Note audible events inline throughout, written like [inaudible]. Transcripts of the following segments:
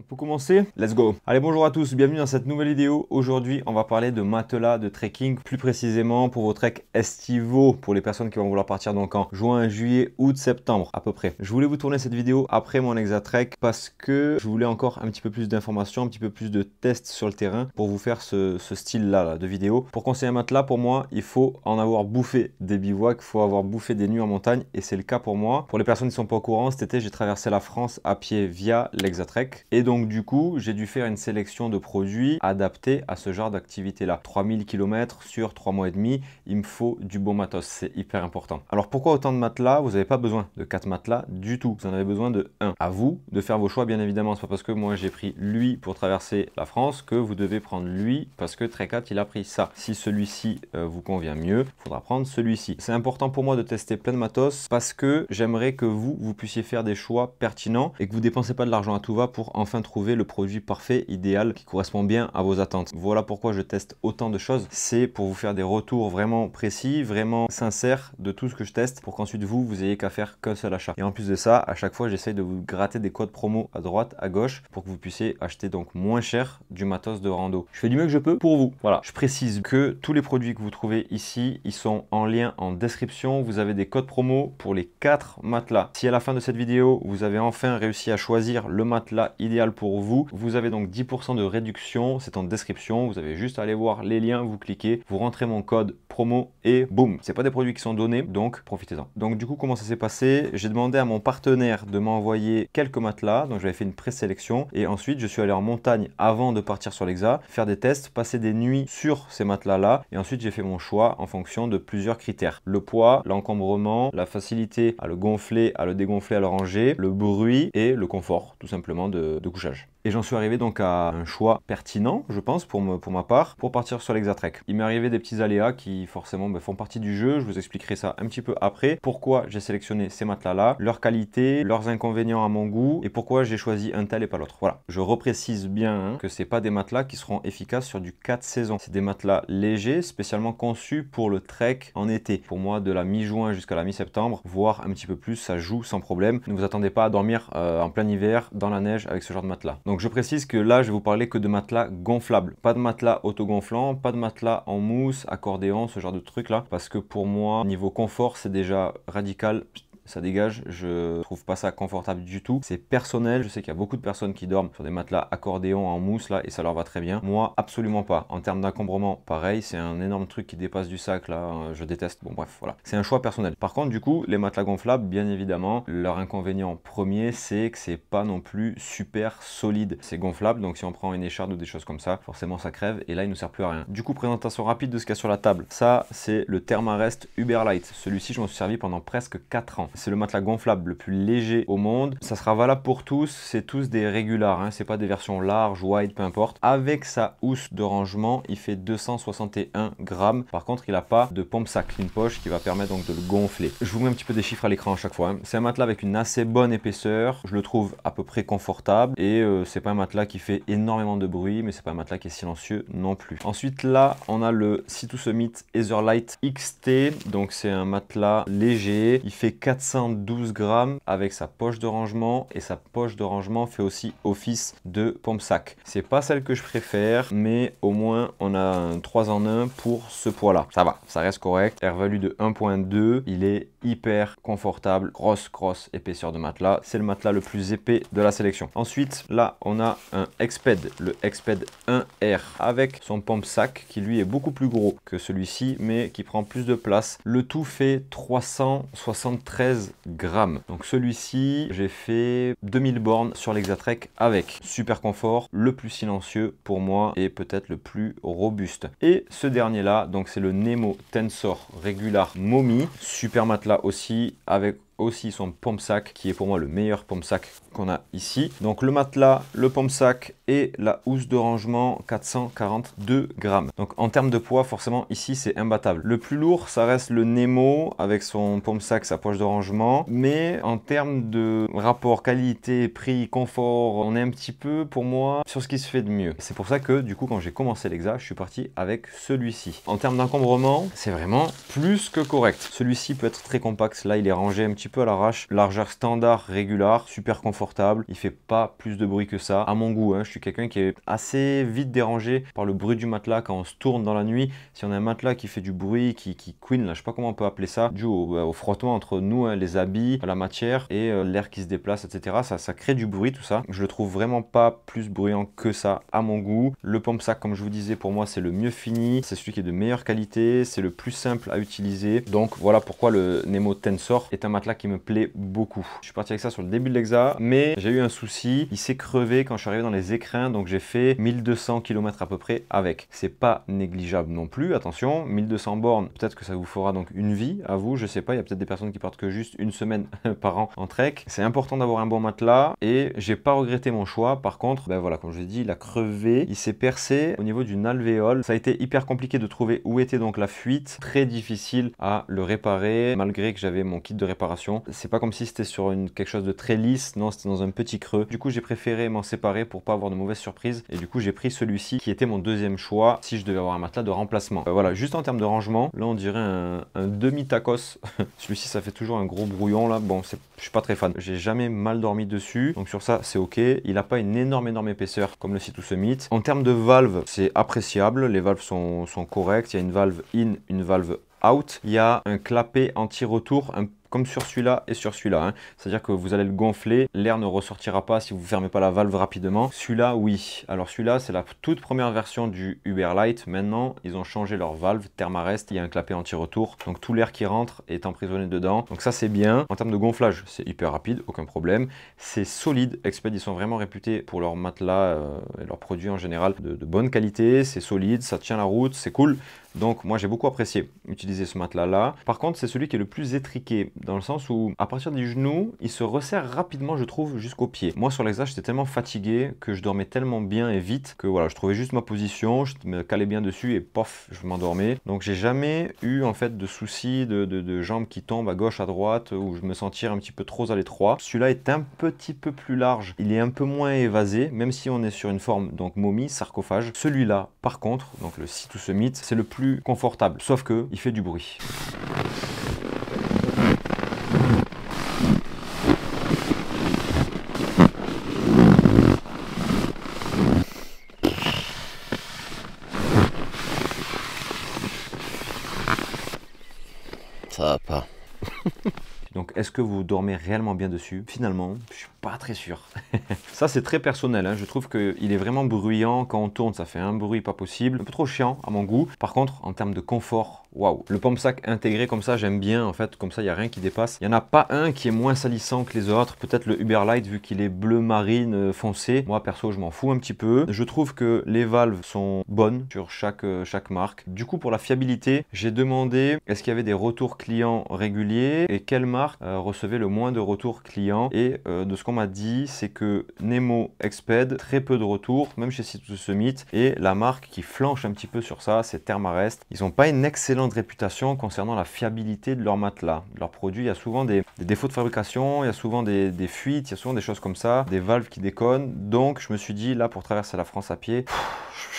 On peut commencer Let's go Allez bonjour à tous, bienvenue dans cette nouvelle vidéo. Aujourd'hui on va parler de matelas de trekking, plus précisément pour vos treks estivaux, pour les personnes qui vont vouloir partir donc en juin, juillet, août, septembre à peu près. Je voulais vous tourner cette vidéo après mon exatrek parce que je voulais encore un petit peu plus d'informations, un petit peu plus de tests sur le terrain pour vous faire ce, style là, de vidéo. Pour conseiller un matelas, pour moi, il faut en avoir bouffé des bivouacs, il faut avoir bouffé des nuits en montagne et c'est le cas pour moi. Pour les personnes qui ne sont pas au courant, cet été j'ai traversé la France à pied via l'exatrek et donc du coup, j'ai dû faire une sélection de produits adaptés à ce genre d'activité-là. 3000 km sur 3 mois et demi, il me faut du bon matos, c'est hyper important. Alors pourquoi autant de matelas Vous n'avez pas besoin de 4 matelas du tout, vous en avez besoin de 1. À vous de faire vos choix bien évidemment, n'est pas parce que moi j'ai pris lui pour traverser la France que vous devez prendre lui parce que Trekat il a pris ça. Si celui-ci euh, vous convient mieux, il faudra prendre celui-ci. C'est important pour moi de tester plein de matos parce que j'aimerais que vous, vous puissiez faire des choix pertinents et que vous dépensez pas de l'argent à tout va pour enfin trouver le produit parfait, idéal, qui correspond bien à vos attentes. Voilà pourquoi je teste autant de choses. C'est pour vous faire des retours vraiment précis, vraiment sincères de tout ce que je teste pour qu'ensuite vous, vous ayez qu'à faire qu'un seul achat. Et en plus de ça, à chaque fois, j'essaye de vous gratter des codes promo à droite, à gauche pour que vous puissiez acheter donc moins cher du matos de rando. Je fais du mieux que je peux pour vous. Voilà, je précise que tous les produits que vous trouvez ici, ils sont en lien en description. Vous avez des codes promo pour les quatre matelas. Si à la fin de cette vidéo, vous avez enfin réussi à choisir le matelas idéal pour vous. Vous avez donc 10% de réduction, c'est en description, vous avez juste à aller voir les liens, vous cliquez, vous rentrez mon code promo et boum, c'est pas des produits qui sont donnés, donc profitez-en. Donc du coup, comment ça s'est passé J'ai demandé à mon partenaire de m'envoyer quelques matelas, donc j'avais fait une présélection, et ensuite je suis allé en montagne avant de partir sur l'EXA, faire des tests, passer des nuits sur ces matelas-là, et ensuite j'ai fait mon choix en fonction de plusieurs critères. Le poids, l'encombrement, la facilité à le gonfler, à le dégonfler, à le ranger, le bruit et le confort, tout simplement, de couchage. Et j'en suis arrivé donc à un choix pertinent, je pense, pour, pour ma part, pour partir sur l'Exatrek. Il m'est arrivé des petits aléas qui forcément ben, font partie du jeu, je vous expliquerai ça un petit peu après, pourquoi j'ai sélectionné ces matelas-là, leurs qualités, leurs inconvénients à mon goût, et pourquoi j'ai choisi un tel et pas l'autre. Voilà, je reprécise bien hein, que c'est pas des matelas qui seront efficaces sur du 4 saisons. C'est des matelas légers, spécialement conçus pour le trek en été. Pour moi, de la mi-juin jusqu'à la mi-septembre, voire un petit peu plus, ça joue sans problème. Ne vous attendez pas à dormir euh, en plein hiver dans la neige avec ce genre de matelas. Donc je précise que là, je vais vous parler que de matelas gonflables. Pas de matelas autogonflant, pas de matelas en mousse, accordéon, ce genre de truc là. Parce que pour moi, niveau confort, c'est déjà radical ça dégage. Je trouve pas ça confortable du tout. C'est personnel. Je sais qu'il y a beaucoup de personnes qui dorment sur des matelas accordéon en mousse là et ça leur va très bien. Moi, absolument pas. En termes d'encombrement, pareil, c'est un énorme truc qui dépasse du sac là. Hein, je déteste. Bon, bref, voilà. C'est un choix personnel. Par contre, du coup, les matelas gonflables, bien évidemment, leur inconvénient premier, c'est que c'est pas non plus super solide. C'est gonflable, donc si on prend une écharpe ou des choses comme ça, forcément ça crève et là il ne sert plus à rien. Du coup, présentation rapide de ce qu'il y a sur la table. Ça, c'est le Thermarest Uberlight. Celui-ci, je m'en suis servi pendant presque 4 ans. C'est le matelas gonflable le plus léger au monde. Ça sera valable pour tous. C'est tous des régulars. Hein. C'est pas des versions large wide, peu importe. Avec sa housse de rangement, il fait 261 grammes. Par contre, il n'a pas de pompe sac clean poche qui va permettre donc de le gonfler. Je vous mets un petit peu des chiffres à l'écran à chaque fois. Hein. C'est un matelas avec une assez bonne épaisseur. Je le trouve à peu près confortable. Et euh, c'est pas un matelas qui fait énormément de bruit, mais c'est pas un matelas qui est silencieux non plus. Ensuite, là, on a le Situ Summit Etherlight XT. Donc, c'est un matelas léger. Il fait 400 112 grammes avec sa poche de rangement et sa poche de rangement fait aussi office de pompe sac. C'est pas celle que je préfère, mais au moins on a un 3 en 1 pour ce poids là. Ça va, ça reste correct. air value de 1.2, il est hyper confortable, grosse, grosse épaisseur de matelas. C'est le matelas le plus épais de la sélection. Ensuite, là, on a un Exped, le Exped 1R, avec son pompe sac qui lui est beaucoup plus gros que celui-ci, mais qui prend plus de place. Le tout fait 373 grammes. Donc celui-ci, j'ai fait 2000 bornes sur l'Exatrek avec. Super confort, le plus silencieux pour moi et peut-être le plus robuste. Et ce dernier là, donc c'est le Nemo Tensor Regular Momi, super matelas là aussi avec aussi son pompe sac qui est pour moi le meilleur pompe sac qu'on a ici. Donc le matelas, le pompe sac et la housse de rangement 442 grammes. Donc en termes de poids forcément ici c'est imbattable. Le plus lourd ça reste le Nemo avec son pompe sac, sa poche de rangement. Mais en termes de rapport qualité, prix, confort, on est un petit peu pour moi sur ce qui se fait de mieux. C'est pour ça que du coup quand j'ai commencé l'Exa je suis parti avec celui-ci. En termes d'encombrement c'est vraiment plus que correct. Celui-ci peut être très compact, là il est rangé un petit peu à l'arrache. Largeur standard, régular, super confortable. Il fait pas plus de bruit que ça. À mon goût, hein. je suis quelqu'un qui est assez vite dérangé par le bruit du matelas quand on se tourne dans la nuit. Si on a un matelas qui fait du bruit, qui, qui queen, là, je sais pas comment on peut appeler ça, dû au, euh, frottement entre nous, hein, les habits, la matière et euh, l'air qui se déplace, etc. Ça, ça crée du bruit, tout ça. Je le trouve vraiment pas plus bruyant que ça à mon goût. Le pompe sac, comme je vous disais, pour moi, c'est le mieux fini. C'est celui qui est de meilleure qualité. C'est le plus simple à utiliser. Donc voilà pourquoi le Nemo Tensor est un matelas qui me plaît beaucoup. Je suis parti avec ça sur le début de l'exa, mais j'ai eu un souci. Il s'est crevé quand je suis arrivé dans les écrins, donc j'ai fait 1200 km à peu près avec. C'est pas négligeable non plus, attention, 1200 bornes, peut-être que ça vous fera donc une vie à vous, je sais pas, il y a peut-être des personnes qui partent que juste une semaine [laughs] par an en trek. C'est important d'avoir un bon matelas et j'ai pas regretté mon choix. Par contre, ben voilà, comme je vous ai dit, il a crevé, il s'est percé au niveau d'une alvéole. Ça a été hyper compliqué de trouver où était donc la fuite, très difficile à le réparer malgré que j'avais mon kit de réparation c'est pas comme si c'était sur quelque chose de très lisse, non, c'était dans un petit creux. Du coup, j'ai préféré m'en séparer pour pas avoir de mauvaises surprises. Et du coup, j'ai pris celui-ci qui était mon deuxième choix si je devais avoir un matelas de remplacement. Euh, voilà, juste en termes de rangement, là, on dirait un, demi-tacos. [laughs] celui-ci, ça fait toujours un gros brouillon, là. Bon, je suis pas très fan. J'ai jamais mal dormi dessus. Donc sur ça, c'est ok. Il a pas une énorme, énorme épaisseur comme le site Summit. En termes de valve c'est appréciable. Les valves sont, correctes. Il y a une valve in, une valve out. Il y a un clapet anti-retour, un comme sur celui-là et sur celui-là. Hein. C'est-à-dire que vous allez le gonfler, l'air ne ressortira pas si vous ne fermez pas la valve rapidement. Celui-là, oui. Alors celui-là, c'est la toute première version du Uber Uberlite. Maintenant, ils ont changé leur valve Thermarest. Il y a un clapet anti-retour. Donc tout l'air qui rentre est emprisonné dedans. Donc ça, c'est bien. En termes de gonflage, c'est hyper rapide, aucun problème. C'est solide. Exped, ils sont vraiment réputés pour leurs matelas euh, et leurs produits en général de, de bonne qualité. C'est solide, ça tient la route, c'est cool. Donc moi, j'ai beaucoup apprécié utiliser ce matelas-là. Par contre, c'est celui qui est le plus étriqué dans le sens où à partir du genou, il se resserre rapidement, je trouve, jusqu'au pied. Moi sur l'exercice, j'étais tellement fatigué que je dormais tellement bien et vite que voilà, je trouvais juste ma position, je me calais bien dessus et pof, je m'endormais. Donc j'ai jamais eu en fait de soucis de, jambes qui tombent à gauche, à droite, ou je me sentir un petit peu trop à l'étroit. Celui-là est un petit peu plus large, il est un peu moins évasé, même si on est sur une forme donc momie, sarcophage. Celui-là, par contre, donc le site ou c'est le plus confortable, sauf que il fait du bruit. est-ce que vous dormez réellement bien dessus Finalement, je suis pas très sûr. [laughs] ça, c'est très personnel. Hein. Je trouve qu'il est vraiment bruyant. Quand on tourne, ça fait un bruit pas possible. Un peu trop chiant à mon goût. Par contre, en termes de confort, Waouh Le pompe sac intégré comme ça, j'aime bien en fait, comme ça il n'y a rien qui dépasse. Il n'y en a pas un qui est moins salissant que les autres, peut-être le Uberlight vu qu'il est bleu marine euh, foncé. Moi perso je m'en fous un petit peu. Je trouve que les valves sont bonnes sur chaque, euh, chaque marque. Du coup pour la fiabilité, j'ai demandé est-ce qu'il y avait des retours clients réguliers et quelle marque euh, recevait le moins de retours clients. Et de ce qu'on m'a dit, c'est que Nemo Exped, très peu de retours, même chez Citrus Summit. Et la marque qui flanche un petit peu sur ça, c'est Thermarest. Ils n'ont pas une excellente de réputation concernant la fiabilité de leurs matelas, de leurs produits. Il y a souvent des, défauts de fabrication, il y a souvent des, fuites, il y a souvent des choses comme ça, des valves qui déconnent. Donc je me suis dit, là pour traverser la France à pied,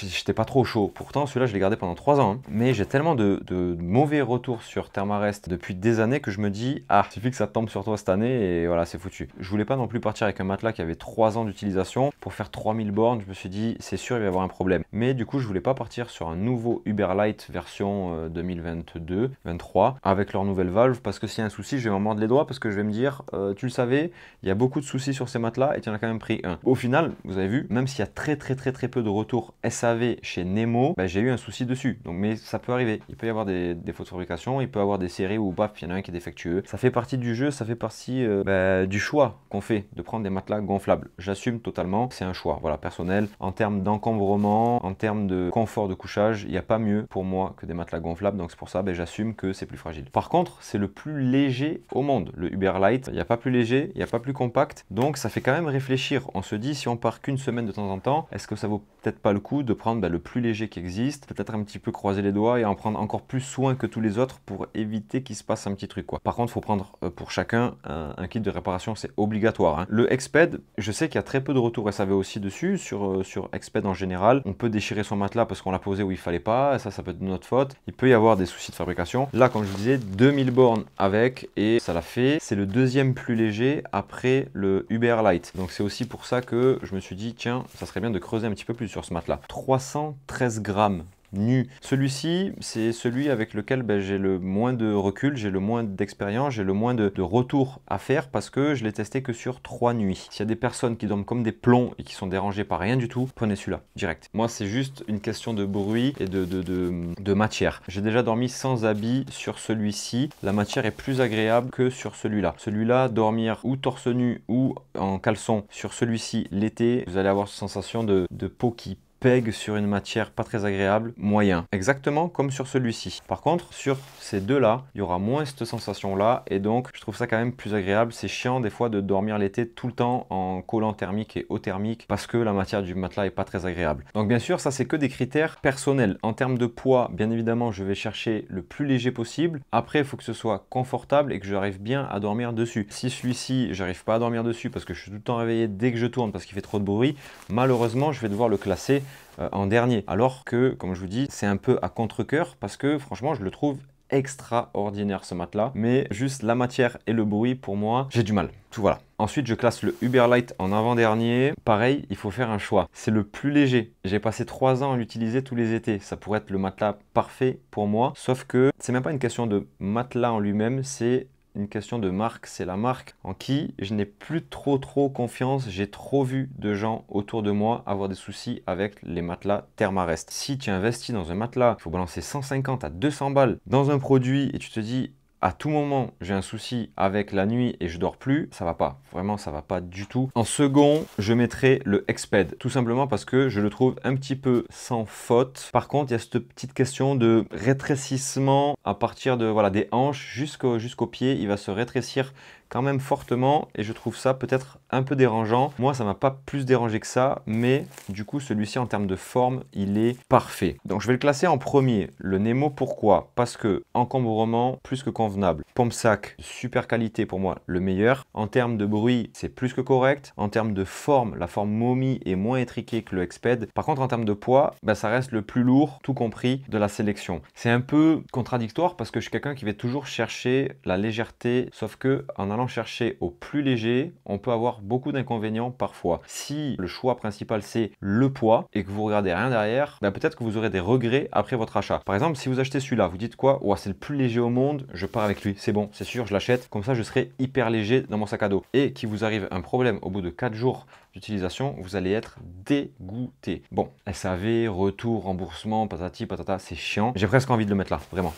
j'étais pas trop chaud. Pourtant celui-là je l'ai gardé pendant 3 ans. Hein. Mais j'ai tellement de, mauvais retours sur Thermarest depuis des années que je me dis, ah, suffit que ça tombe sur toi cette année et voilà, c'est foutu. Je voulais pas non plus partir avec un matelas qui avait 3 ans d'utilisation. Pour faire 3000 bornes, je me suis dit, c'est sûr, il va y avoir un problème. Mais du coup, je voulais pas partir sur un nouveau Uber version euh, de 2022, 23, avec leur nouvelle valve, parce que s'il y a un souci, je vais m'en mordre les doigts, parce que je vais me dire, euh, tu le savais, il y a beaucoup de soucis sur ces matelas, et tu en as quand même pris un. Au final, vous avez vu, même s'il y a très très très très peu de retours SAV chez Nemo, bah, j'ai eu un souci dessus. Donc, mais ça peut arriver. Il peut y avoir des, des fautes de fabrication, il peut y avoir des séries où, paf, il y en a un qui est défectueux. Ça fait partie du jeu, ça fait partie euh, bah, du choix qu'on fait de prendre des matelas gonflables. J'assume totalement, c'est un choix, voilà, personnel. En termes d'encombrement, en termes de confort de couchage, il n'y a pas mieux pour moi que des matelas gonflables donc c'est pour ça, ben, j'assume que c'est plus fragile. Par contre, c'est le plus léger au monde, le Uber Light. Il n'y a pas plus léger, il n'y a pas plus compact, donc ça fait quand même réfléchir. On se dit, si on part qu'une semaine de temps en temps, est-ce que ça vaut peut-être pas le coup de prendre ben, le plus léger qui existe, peut-être un petit peu croiser les doigts et en prendre encore plus soin que tous les autres pour éviter qu'il se passe un petit truc. Quoi. Par contre, il faut prendre euh, pour chacun un, kit de réparation, c'est obligatoire. Hein. Le Exped, je sais qu'il y a très peu de retours ça va aussi dessus, sur, euh, sur Exped en général. On peut déchirer son matelas parce qu'on l'a posé où il fallait pas, ça, ça peut être de notre faute. Il peut y avoir des soucis de fabrication. Là, comme je disais, 2000 bornes avec et ça l'a fait. C'est le deuxième plus léger après le Uber Light. Donc c'est aussi pour ça que je me suis dit, tiens, ça serait bien de creuser un petit peu plus sur ce matelas. 313 grammes nu. Celui-ci, c'est celui avec lequel ben, j'ai le moins de recul, j'ai le moins d'expérience, j'ai le moins de, retour à faire parce que je l'ai testé que sur trois nuits. S'il y a des personnes qui dorment comme des plombs et qui sont dérangées par rien du tout, prenez celui-là, direct. Moi, c'est juste une question de bruit et de, matière. J'ai déjà dormi sans habit sur celui-ci. La matière est plus agréable que sur celui-là. Celui-là, dormir ou torse nu ou en caleçon sur celui-ci l'été, vous allez avoir cette sensation de, de peau qui pègue sur une matière pas très agréable, moyen. Exactement comme sur celui-ci. Par contre, sur ces deux-là, il y aura moins cette sensation-là, et donc je trouve ça quand même plus agréable. C'est chiant des fois de dormir l'été tout le temps en collant thermique et eau thermique, parce que la matière du matelas est pas très agréable. Donc bien sûr, ça c'est que des critères personnels. En termes de poids, bien évidemment, je vais chercher le plus léger possible. Après, il faut que ce soit confortable et que j'arrive bien à dormir dessus. Si celui-ci, j'arrive pas à dormir dessus parce que je suis tout le temps réveillé dès que je tourne parce qu'il fait trop de bruit, malheureusement, je vais devoir le classer euh, en dernier. Alors que, comme je vous dis, c'est un peu à contre-coeur parce que franchement, je le trouve extraordinaire ce matelas, mais juste la matière et le bruit pour moi, j'ai du mal. Tout voilà. Ensuite, je classe le Uberlite en avant-dernier. Pareil, il faut faire un choix. C'est le plus léger. J'ai passé trois ans à l'utiliser tous les étés. Ça pourrait être le matelas parfait pour moi, sauf que c'est même pas une question de matelas en lui-même, c'est une question de marque, c'est la marque en qui je n'ai plus trop trop confiance, j'ai trop vu de gens autour de moi avoir des soucis avec les matelas Thermarest. Si tu investis dans un matelas, il faut balancer 150 à 200 balles dans un produit et tu te dis à tout moment j'ai un souci avec la nuit et je dors plus, ça va pas. Vraiment, ça va pas du tout. En second, je mettrai le Exped, tout simplement parce que je le trouve un petit peu sans faute. Par contre, il y a cette petite question de rétrécissement à partir de voilà des hanches jusqu'au jusqu'au pied, il va se rétrécir quand même fortement et je trouve ça peut-être un peu dérangeant. Moi, ça m'a pas plus dérangé que ça, mais du coup, celui-ci en termes de forme, il est parfait. Donc, je vais le classer en premier. Le Nemo, pourquoi Parce que encombrement, plus que convenable. Pompe sac, super qualité pour moi, le meilleur. En termes de bruit, c'est plus que correct. En termes de forme, la forme momie est moins étriquée que le Exped. Par contre, en termes de poids, ben ça reste le plus lourd, tout compris, de la sélection. C'est un peu contradictoire parce que je suis quelqu'un qui va toujours chercher la légèreté, sauf que en allant chercher au plus léger, on peut avoir beaucoup d'inconvénients parfois. Si le choix principal c'est le poids et que vous regardez rien derrière, ben peut-être que vous aurez des regrets après votre achat. Par exemple, si vous achetez celui-là, vous dites quoi ouais C'est le plus léger au monde, je pars avec lui, c'est bon, c'est sûr, je l'achète, comme ça je serai hyper léger dans mon sac à dos. Et qui vous arrive un problème au bout de quatre jours d'utilisation, vous allez être dégoûté. Bon, SAV, retour, remboursement, patati, patata, c'est chiant. J'ai presque envie de le mettre là, vraiment.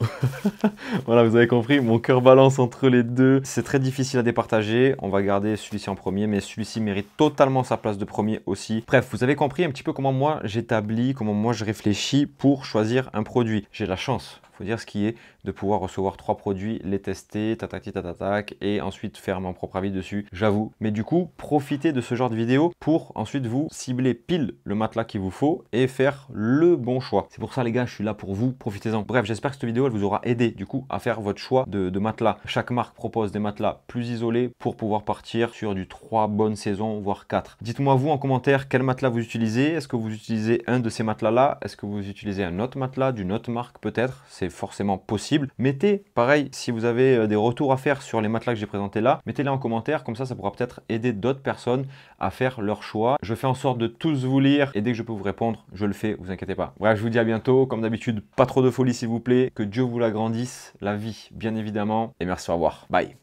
[laughs] voilà, vous avez compris, mon cœur balance entre les deux. C'est c'est très difficile à départager. On va garder celui-ci en premier, mais celui-ci mérite totalement sa place de premier aussi. Bref, vous avez compris un petit peu comment moi j'établis, comment moi je réfléchis pour choisir un produit. J'ai la chance dire ce qui est, de pouvoir recevoir trois produits, les tester, tatati tatatac, et ensuite faire mon propre avis dessus, j'avoue. Mais du coup, profitez de ce genre de vidéo pour ensuite vous cibler pile le matelas qu'il vous faut et faire le bon choix. C'est pour ça les gars, je suis là pour vous, profitez-en. Bref, j'espère que cette vidéo, elle vous aura aidé du coup à faire votre choix de, matelas. Chaque marque propose des matelas plus isolés pour pouvoir partir sur du trois bonnes saisons, voire quatre Dites-moi vous en commentaire quel matelas vous utilisez, est-ce que vous utilisez un de ces matelas là, est-ce que vous utilisez un autre matelas d'une autre marque peut-être, c'est forcément possible. Mettez, pareil, si vous avez euh, des retours à faire sur les matelas que j'ai présentés là, mettez-les en commentaire, comme ça, ça pourra peut-être aider d'autres personnes à faire leur choix. Je fais en sorte de tous vous lire et dès que je peux vous répondre, je le fais, vous inquiétez pas. Voilà, je vous dis à bientôt. Comme d'habitude, pas trop de folie s'il vous plaît. Que Dieu vous l'agrandisse, la vie bien évidemment. Et merci, au revoir. Bye.